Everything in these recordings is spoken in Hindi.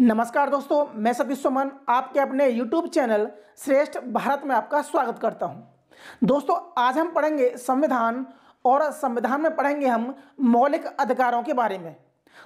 नमस्कार दोस्तों मैं सतीश सुमन आपके अपने यूट्यूब चैनल श्रेष्ठ भारत में आपका स्वागत करता हूं। दोस्तों आज हम पढ़ेंगे संविधान और संविधान में पढ़ेंगे हम मौलिक अधिकारों के बारे में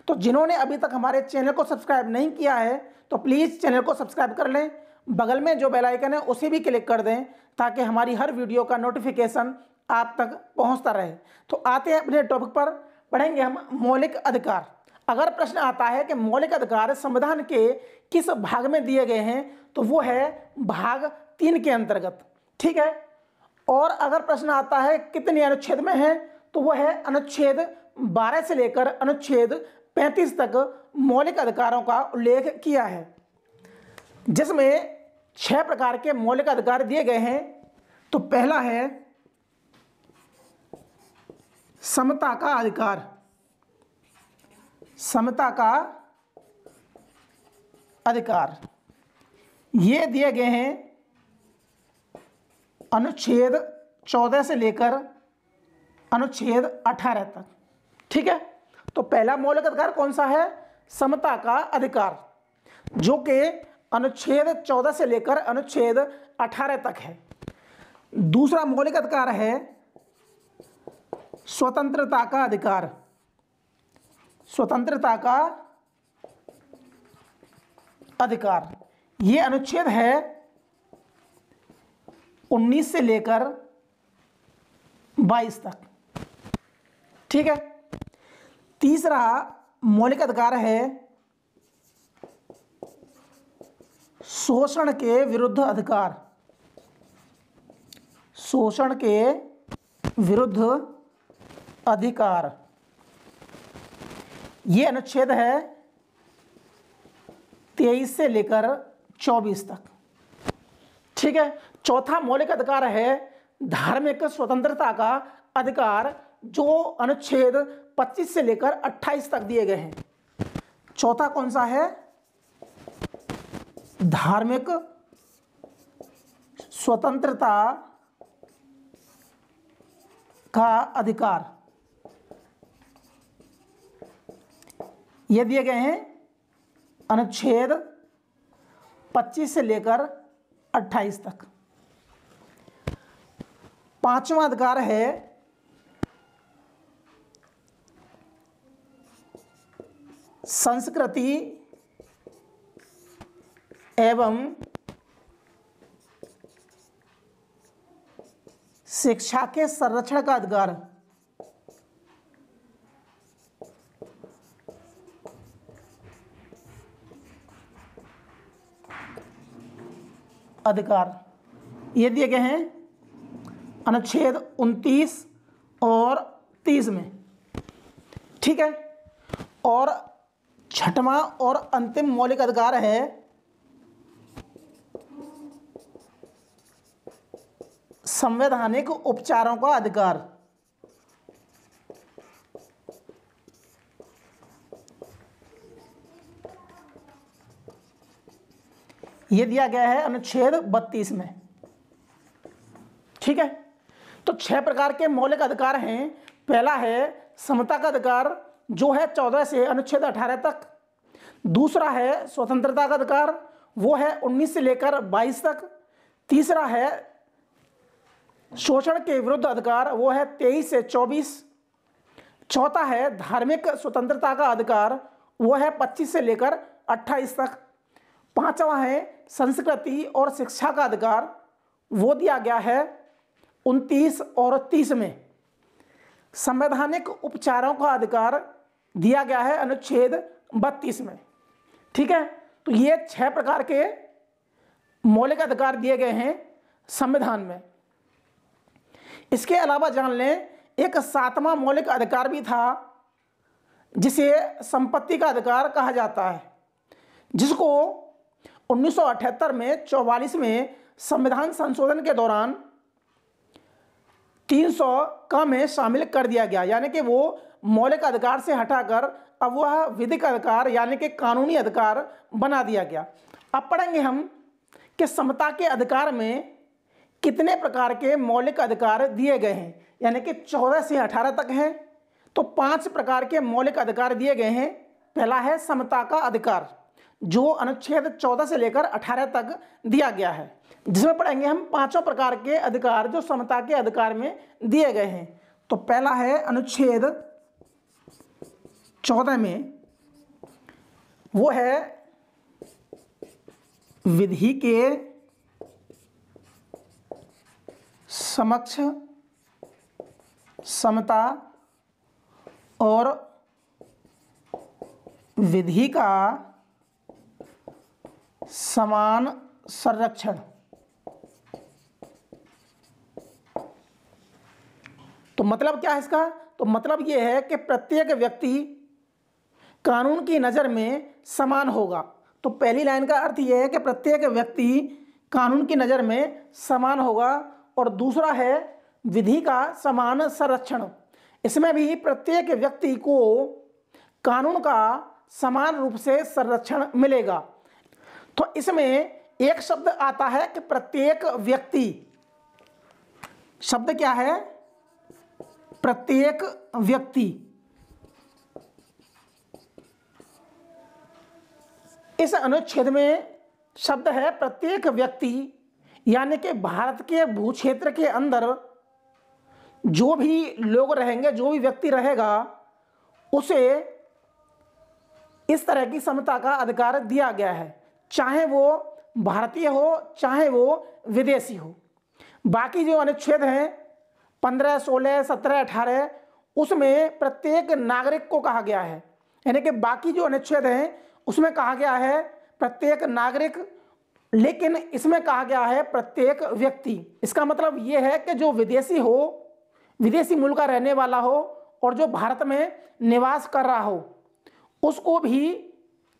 तो जिन्होंने अभी तक हमारे चैनल को सब्सक्राइब नहीं किया है तो प्लीज़ चैनल को सब्सक्राइब कर लें बगल में जो बेलाइकन है उसे भी क्लिक कर दें ताकि हमारी हर वीडियो का नोटिफिकेशन आप तक पहुँचता रहे तो आते हैं अपने टॉपिक पर पढ़ेंगे हम मौलिक अधिकार अगर प्रश्न आता है कि मौलिक अधिकार संविधान के किस भाग में दिए गए हैं तो वो है भाग तीन के अंतर्गत ठीक है और अगर प्रश्न आता है कितने अनुच्छेद में है तो वह है अनुच्छेद 12 से लेकर अनुच्छेद 35 तक मौलिक अधिकारों का उल्लेख किया है जिसमें छह प्रकार के मौलिक अधिकार दिए गए हैं तो पहला है समता का अधिकार समता का अधिकार ये दिए गए हैं अनुच्छेद चौदह से लेकर अनुच्छेद अठारह तक ठीक है तो पहला मौलिक अधिकार कौन सा है समता का अधिकार जो कि अनुच्छेद 14 से लेकर अनुच्छेद 18 तक है दूसरा मौलिक अधिकार है स्वतंत्रता का अधिकार स्वतंत्रता का अधिकार ये अनुच्छेद है 19 से लेकर 22 तक ठीक है तीसरा मौलिक अधिकार है शोषण के विरुद्ध अधिकार शोषण के विरुद्ध अधिकार ये अनुच्छेद है तेईस से लेकर चौबीस तक ठीक है चौथा मौलिक अधिकार है धार्मिक स्वतंत्रता का अधिकार जो अनुच्छेद 25 से लेकर 28 तक दिए गए हैं चौथा कौन सा है धार्मिक स्वतंत्रता का अधिकार ये दिए गए हैं अनुच्छेद 25 से लेकर 28 तक पांचवा अधिकार है संस्कृति एवं शिक्षा के संरक्षण का अधिकार अधिकार ये दिए गए हैं अनुच्छेद 29 और तीस में ठीक है और छठवां और अंतिम मौलिक अधिकार है संवैधानिक उपचारों का अधिकार ये दिया गया है अनुच्छेद बत्तीस में ठीक है तो छह प्रकार के मौलिक अधिकार हैं पहला है समता का अधिकार जो है चौदह से अनुच्छेद अठारह तक दूसरा है स्वतंत्रता का अधिकार वो है उन्नीस से लेकर बाईस तक तीसरा है शोषण के विरुद्ध अधिकार वो है तेईस से चौबीस चौथा है धार्मिक स्वतंत्रता का अधिकार वो है पच्चीस से लेकर अट्ठाईस तक पांचवा है संस्कृति और शिक्षा का अधिकार वो दिया गया है उनतीस और तीस में संवैधानिक उपचारों का अधिकार दिया गया है अनुच्छेद बत्तीस में ठीक है तो ये छह प्रकार के मौलिक अधिकार दिए गए हैं संविधान में इसके अलावा जान लें एक सातवां मौलिक अधिकार भी था जिसे संपत्ति का अधिकार कहा जाता है जिसको 1978 में में संविधान संशोधन के दौरान 300 का में शामिल कर दिया गया यानी कि वो मौलिक अधिकार से हटाकर अब वह विधिक अधिकार यानी कि कानूनी अधिकार बना दिया गया अब पढ़ेंगे हम कि समता के अधिकार में कितने प्रकार के मौलिक अधिकार दिए गए हैं यानी कि चौदह से अठारह तक हैं तो पांच प्रकार के मौलिक अधिकार दिए गए हैं पहला है समता का अधिकार जो अनुच्छेद 14 से लेकर 18 तक दिया गया है जिसमें पढ़ेंगे हम पांचों प्रकार के अधिकार जो समता के अधिकार में दिए गए हैं तो पहला है अनुच्छेद 14 में वो है विधि के समक्ष समता और विधि का समान संरक्षण तो मतलब क्या है इसका तो मतलब यह है कि प्रत्येक व्यक्ति कानून की नज़र में समान होगा तो पहली लाइन का अर्थ यह है कि प्रत्येक व्यक्ति कानून की नज़र में समान होगा और दूसरा है विधि का समान संरक्षण इसमें भी प्रत्येक व्यक्ति को कानून का समान रूप से संरक्षण मिलेगा तो इसमें एक शब्द आता है कि प्रत्येक व्यक्ति शब्द क्या है प्रत्येक व्यक्ति इस अनुच्छेद में शब्द है प्रत्येक व्यक्ति यानी कि भारत के भू क्षेत्र के अंदर जो भी लोग रहेंगे जो भी व्यक्ति रहेगा उसे इस तरह की समता का अधिकार दिया गया है चाहे वो भारतीय हो चाहे वो विदेशी हो बाकी जो अनुच्छेद हैं पंद्रह सोलह सत्रह अठारह उसमें प्रत्येक नागरिक को कहा गया है यानी कि बाकी जो अनुच्छेद हैं उसमें कहा गया है प्रत्येक नागरिक लेकिन इसमें कहा गया है प्रत्येक व्यक्ति इसका मतलब ये है कि जो विदेशी हो विदेशी मूल का रहने वाला हो और जो भारत में निवास कर रहा हो उसको भी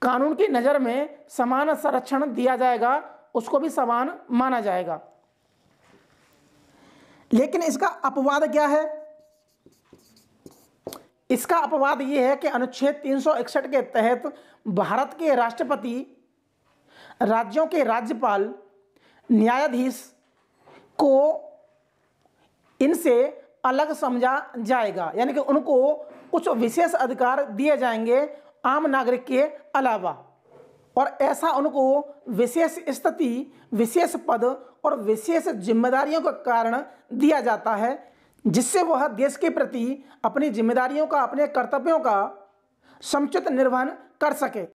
कानून की नज़र में समान संरक्षण दिया जाएगा उसको भी समान माना जाएगा लेकिन इसका अपवाद क्या है इसका अपवाद यह है कि अनुच्छेद तीन के तहत भारत के राष्ट्रपति राज्यों के राज्यपाल न्यायाधीश को इनसे अलग समझा जाएगा यानी कि उनको कुछ विशेष अधिकार दिए जाएंगे आम नागरिक के अलावा और ऐसा उनको विशेष स्थिति विशेष पद और विशेष जिम्मेदारियों का कारण दिया जाता है जिससे वह देश के प्रति अपनी जिम्मेदारियों का अपने कर्तव्यों का समुचित निर्वहन कर सके